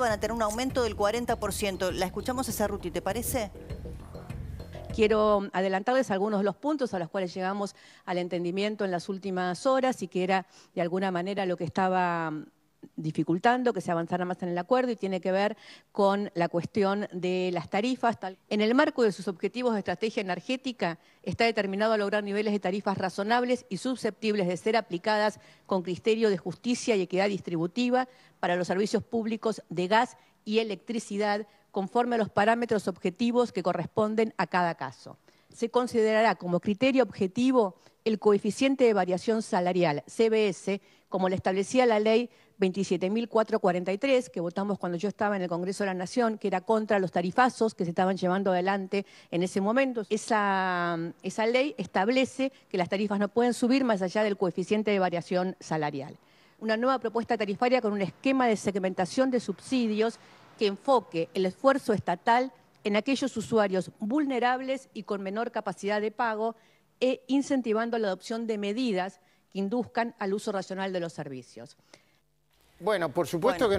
van a tener un aumento del 40%. La escuchamos a Cerruti, ¿te parece? Quiero adelantarles algunos de los puntos a los cuales llegamos al entendimiento en las últimas horas y que era de alguna manera lo que estaba dificultando que se avanzara más en el acuerdo y tiene que ver con la cuestión de las tarifas. En el marco de sus objetivos de estrategia energética, está determinado a lograr niveles de tarifas razonables y susceptibles de ser aplicadas con criterio de justicia y equidad distributiva para los servicios públicos de gas y electricidad conforme a los parámetros objetivos que corresponden a cada caso se considerará como criterio objetivo el coeficiente de variación salarial, CBS, como lo establecía la ley 27.443, que votamos cuando yo estaba en el Congreso de la Nación, que era contra los tarifazos que se estaban llevando adelante en ese momento. Esa, esa ley establece que las tarifas no pueden subir más allá del coeficiente de variación salarial. Una nueva propuesta tarifaria con un esquema de segmentación de subsidios que enfoque el esfuerzo estatal en aquellos usuarios vulnerables y con menor capacidad de pago e incentivando la adopción de medidas que induzcan al uso racional de los servicios. Bueno, por supuesto que...